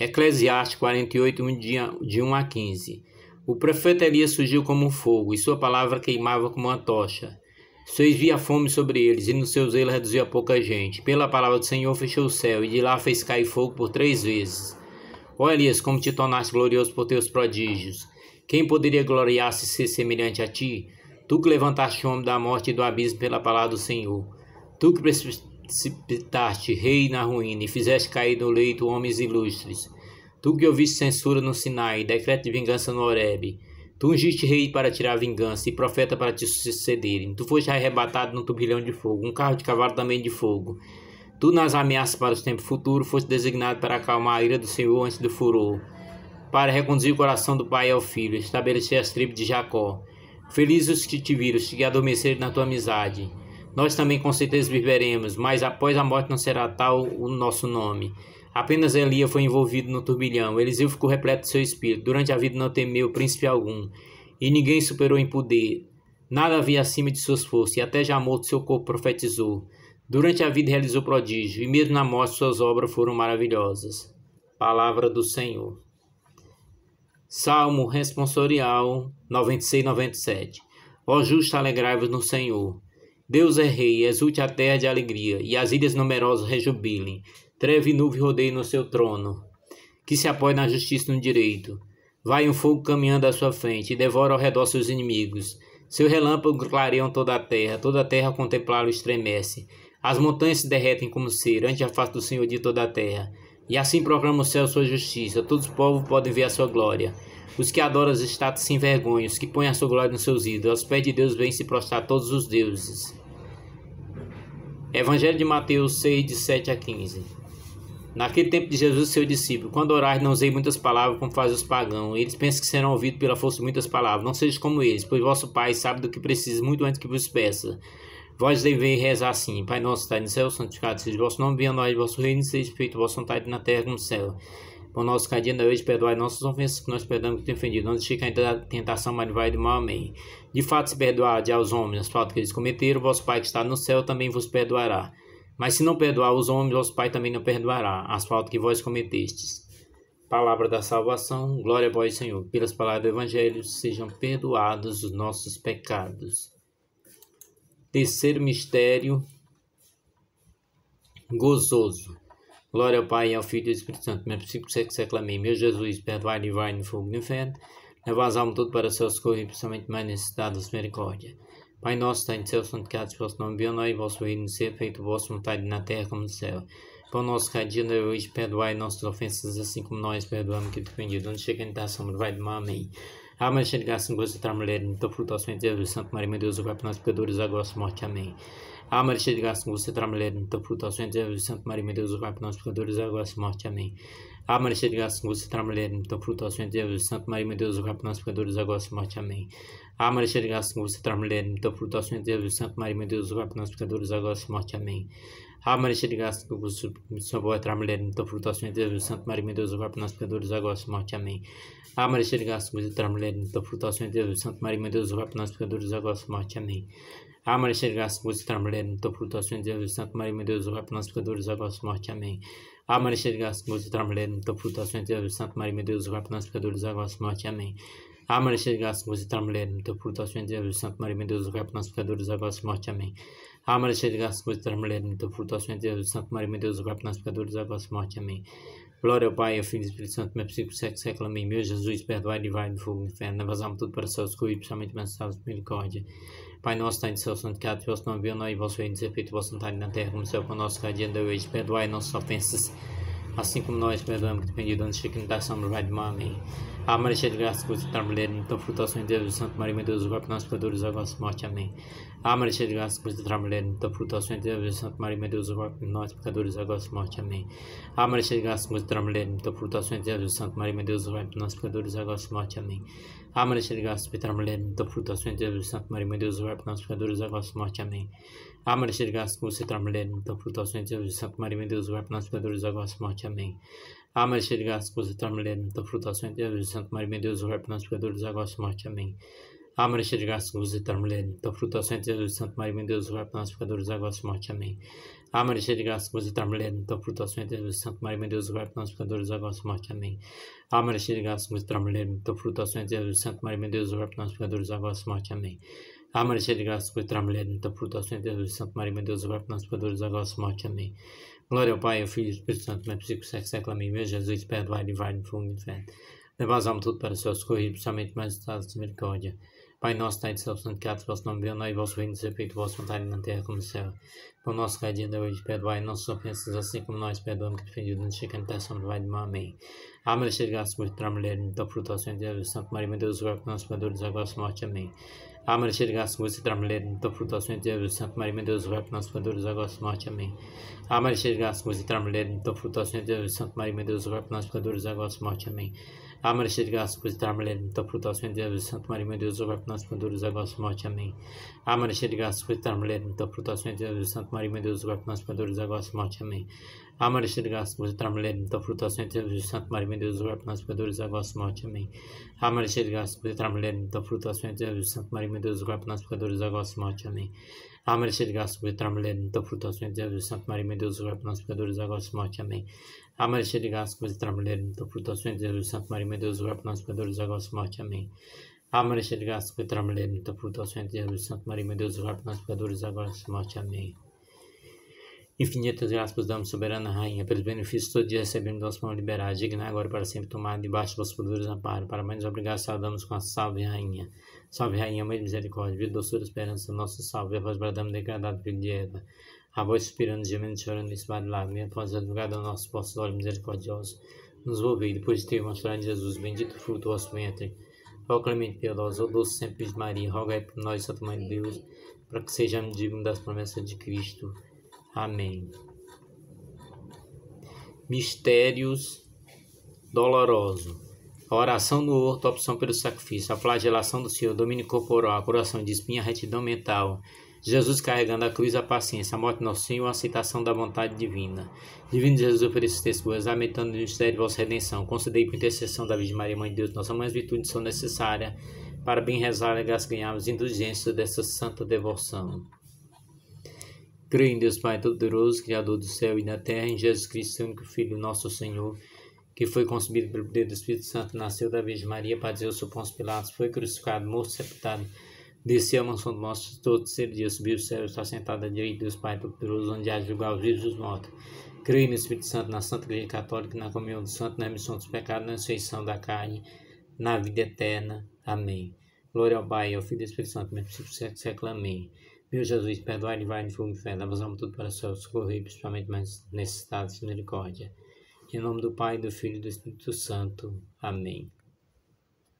Eclesiastes 48, de 1 a 15. O profeta Elias surgiu como um fogo, e sua palavra queimava como uma tocha. Sois via fome sobre eles, e no seu zelo reduziu a pouca gente. Pela palavra do Senhor fechou o céu, e de lá fez cair fogo por três vezes. Ó Elias, como te tornaste glorioso por teus prodígios. Quem poderia gloriar-se ser semelhante a ti? Tu que levantaste o homem da morte e do abismo pela palavra do Senhor. Tu que precipitaste, rei na ruína, e fizeste cair no leito homens ilustres. Tu que ouviste censura no Sinai, decreto de vingança no Horeb. Tu ungiste rei para tirar vingança e profeta para te sucederem. Tu foste arrebatado num turbilhão de fogo, um carro de cavalo também de fogo. Tu, nas ameaças para os tempos futuros, foste designado para acalmar a ira do Senhor antes do furor, para reconduzir o coração do pai ao filho, estabelecer as tribos de Jacó. Felizes os que te viram, os que adormeceram na tua amizade. Nós também com certeza viveremos, mas após a morte não será tal o nosso nome. Apenas Elia foi envolvido no turbilhão. Eliseu ficou repleto de seu espírito. Durante a vida não temeu príncipe algum, e ninguém superou em poder. Nada havia acima de suas forças, e até já morto seu corpo profetizou. Durante a vida realizou prodígio, e mesmo na morte suas obras foram maravilhosas. Palavra do Senhor. Salmo responsorial 96 97. Ó justo, alegrai-vos no Senhor. Deus é rei, exulte a terra de alegria, e as ilhas numerosas rejubilem. Treve e nuvem rodeiem no seu trono, que se apoia na justiça e no direito. Vai um fogo caminhando à sua frente, e devora ao redor seus inimigos. Seu relâmpago clareiam toda a terra, toda a terra contemplá-lo estremece. As montanhas se derretem como cera ante a face do Senhor de toda a terra. E assim proclama o céu sua justiça, todos os povos podem ver a sua glória. Os que adoram as estátuas se envergonham, os que põem a sua glória nos seus ídolos, aos pés de Deus vêm se prostrar todos os deuses. Evangelho de Mateus 6, de 7 a 15. Naquele tempo de Jesus, seu discípulo, quando orar, não usei muitas palavras como fazem os pagãos. Eles pensam que serão ouvidos pela força de muitas palavras. Não sejam como eles, pois vosso Pai sabe do que precisa muito antes que vos peça. Vós deveis rezar assim: Pai nosso, que está no céu, santificado seja o vosso nome, venha a nós, vosso reino, seja feito vossa vontade na terra como no céu. Por nosso cadinho né, hoje, perdoai nossas ofensas que nós perdoamos que tem ofendido. Não deixe cair da tentação, mas vai do mal. Amém. De fato, se perdoar aos homens as faltas que eles cometeram, vosso Pai que está no céu também vos perdoará. Mas se não perdoar os homens, vosso Pai também não perdoará as faltas que vós cometestes. Palavra da salvação, glória a vós, Senhor. Pelas palavras do Evangelho, sejam perdoados os nossos pecados. Terceiro mistério gozoso. Glória ao Pai, e ao Filho e ao Espírito Santo, mas princípio que se aclama meu Jesus, perdoai, vai no fogo inferno, fé, levai alma todo para o seu socorro e principalmente mais necessitado da misericórdia. Pai nosso, tem de céu, santificado vosso nome, bem nós, vosso reino, ser feito vosso vontade na terra como no céu. Pão nosso cadiano hoje, perdoai nossas ofensas, assim como nós perdoamos que defendido. Onde chega a tentação, vai de mal, amém. Amanhã chegar sem gosto de mulher, então Jesus, Santo Maria, meu Deus, o Pai, para nós pecadores, agora morte, amém. A Maria de graça você, terá mulher no teu fruto, ao Santo Maria, meu Deus, o Pai, para nós pecadores, agora é e morte. Amém. A Maria de graça você, terá mulher no teu fruto, ao Santo Maria, meu Deus, o Pai, para nós pecadores, agora é e morte. Amém. A Maria de graça você, terá mulher no teu fruto, ao Santo Maria, meu Deus, o Pai, para nós pecadores, agora é e morte. Amém. A Marista de Graça, que o curso de mulher, então frutuoso em Deus, Santo Maria, meu Deus, agora para nós pecadores, agora e morte. Amém. A Marista de Graça, que o entrar mulher, então frutuoso em Deus, Santo Maria, meu Deus, agora para nós pecadores, agora e morte. Amém. A Marista de Graça, que o entrar mulher, então frutuoso em Deus, Santo Maria, meu Deus, agora para nós pecadores, agora e morte. Amém. A Marista de Graça, que o entrar mulher, então frutuoso em Deus, Santo Maria, meu Deus, agora para nós pecadores, agora e morte. Amém. Amém. Amém. Graça, Musitram Lerim, teu portação de Jesus, Santo Maria, Deus, rogai por nós pecadores, agora e morte. Amém. A Maria Graça, Musitram Lerim, teu portação de Jesus, Santo Maria, Deus, rogai por nós pecadores, agora e morte. Amém. Glória ao Pai, ao Filho e ao Espírito Santo, meu psico, sexo, século, amém. Meu Jesus, perdoai, livrai-me do fogo do inferno, vazamos tudo para seus cuidos, principalmente para salvos de misericórdia. Pai nosso, tem de seu santificado, vosso nome, venha nós, vosso reino, desrepito, vosso vontade na terra, como céu, com nosso cada hoje, perdoai nossas ofensas, assim como nós perdoamos, que dependido, onde fica, não dá sombra, vai de mal, amém. A Maria de graça, custa está mulher, então frutuosa em Deus, o Santo Maria, meu Deus, rogai para nós pecadores, agora e morte. Amém. A Maria de graça, custa está mulher, então frutuosa em Deus, o Santo Maria, meu Deus, rogai para nós pecadores, agora e morte. Amém. A Maria de graça, custa está mulher, então frutuosa em Deus, o Santo Maria, meu Deus, rogai para nós pecadores, agora e morte. Amém. A Maria de graça, custa está então Deus, o Santo Maria, meu Deus, rogai por nós pecadores, agora e morte. Amém. A Maria de graça, custa está mulher, então frutuosa Deus, o Santo Maria, meu Deus, rogai para nós pecadores, agora e morte. Amém a Maria de graça, que você está mulher, muita frutuação em Deus, Santo Maria, meu Deus, o rap nós pecadores, agora e morte. Amém. a cheio de graça, que você está mulher, muita frutuação em Deus, Santo Maria, meu Deus, o rap nós pecadores, agora e morte. Amém. a cheio de graça, que você está mulher, muita frutuação em Deus, Santo Maria, meu Deus, o rap nós pecadores, agora e morte. Amém. a cheio de graça, que você está mulher, muita frutuação em Deus, Santo Maria, meu Deus, o rap nós pecadores, agora e morte. Amém. Amém, de graça, você está mulher, muita frutuação em Deus, Santo Maria, meu Deus, o rap nós pecadores, agora e morte. Amém. Glória ao Pai, ao Filho e ao Espírito Santo, mas é possível que se reclame em vez, Jesus, perdoai, livrai no fogo inferno. Levai me tudo para o seu socorro e principalmente mais estado de misericórdia. Pai nosso, Pai de céu, santificado vosso nome, venha e vosso reino, seja feito vosso vontade na terra como no céu. o nosso cada de hoje, perdoai nossas ofensas, assim como nós perdoamos que defendido nos chega tentação, vai de mal, amém. Amém, chegaste para a mulher, então fruto ao Senhor Deus, Santo Maria, meu Deus, o que nós pecadores, agora morte, amém. você fruto Hamar Shirgas Musitram Leden Tofrutos Nedeus Santmari Medeus Vatmas Padurus Agos Mochami. Hamar Shirgas Musitram Leden Tofrutos Nedeus Santmari Medeus Vatmas Padurus Agos Mochami. Amersirga skuitarmelen to fruta świętego Sant Marii Mediu Zobak nas kondur zagos moczami. Amersirga skuitarmelen to fruta świętego Sant Marii Mediu Zobak nas kondur zagos moczami. Amersirga skuitarmelen to fruta świętego Sant Marii Mediu Zobak nas kondur zagos moczami. Amersirga skuitarmelen to fruta świętego Sant Marii Mediu Zobak nas kondur zagos moczami. A merecer gasto de tramler muita flutuações de Santo Maria, meu Deus, rogai por nós pecadores, agora e morte. Amém. A merecer gasto de tramler muita flutuações de Santo Maria, meu Deus, rogai por nós pecadores, agora e morte. Amém. A de tramler muita flutuações de Santo Maria, meu Deus, rogai por nós pecadores, agora e morte. Amém infinitas graças damos, soberana rainha, pelos benefícios todo dia recebemos vosso mão liberada, digna agora para sempre tomada, debaixo de vossos poderes amparo, para mais obrigar, saudamos com a salve rainha, salve rainha, mãe de misericórdia, vida, doçura, esperança, nosso salve, a voz bradamos degradado, filho de Eva, a voz suspirando, gemendo, chorando, nesse mar de lágrimas, após é advogado nosso, vossos olhos misericordiosos, nos ouvir, depois de ter mostrado Jesus, bendito fruto do vosso ventre, Ó clemente piedosa, ó doce sempre de Maria, rogai por nós, Santa Mãe de Deus, para que sejamos dignos das promessas de Cristo. Amém. Mistérios doloroso. A oração no horto, a opção pelo sacrifício, a flagelação do Senhor, domínio corporal, a curação de espinha, a retidão mental. Jesus carregando a cruz, a paciência, a morte no nosso Senhor, a aceitação da vontade divina. Divino Jesus, ofereço-te esse lamentando o mistério de vossa redenção. Concedei por intercessão da Virgem Maria, Mãe de Deus, nossa mãe, as virtudes são necessárias para bem rezar, e ganharmos indulgência dessa santa devoção. Creio em Deus Pai Todo-Poderoso, Criador do céu e da terra, em Jesus Cristo, único Filho, nosso Senhor, que foi concebido pelo poder do Espírito Santo, nasceu da Virgem Maria, padeceu sob Pôncio Pilatos, foi crucificado, morto, sepultado, desceu à mansão do nosso todo terceiro dia subiu o céu, está sentado à direita de Deus Pai Todo-Poderoso, onde há de julgar os vivos e os mortos. Creio no Espírito Santo, na Santa Igreja Católica, na comunhão dos santos, na remissão dos pecados, na ressurreição da carne, na vida eterna. Amém. Glória ao Pai, ao Filho e ao Espírito Santo, mesmo se você meu Jesus, perdoai, não nos do não abusamos tudo para o seu socorro e principalmente mais necessidades de misericórdia. Em nome do Pai, do Filho e do Espírito Santo. Amém.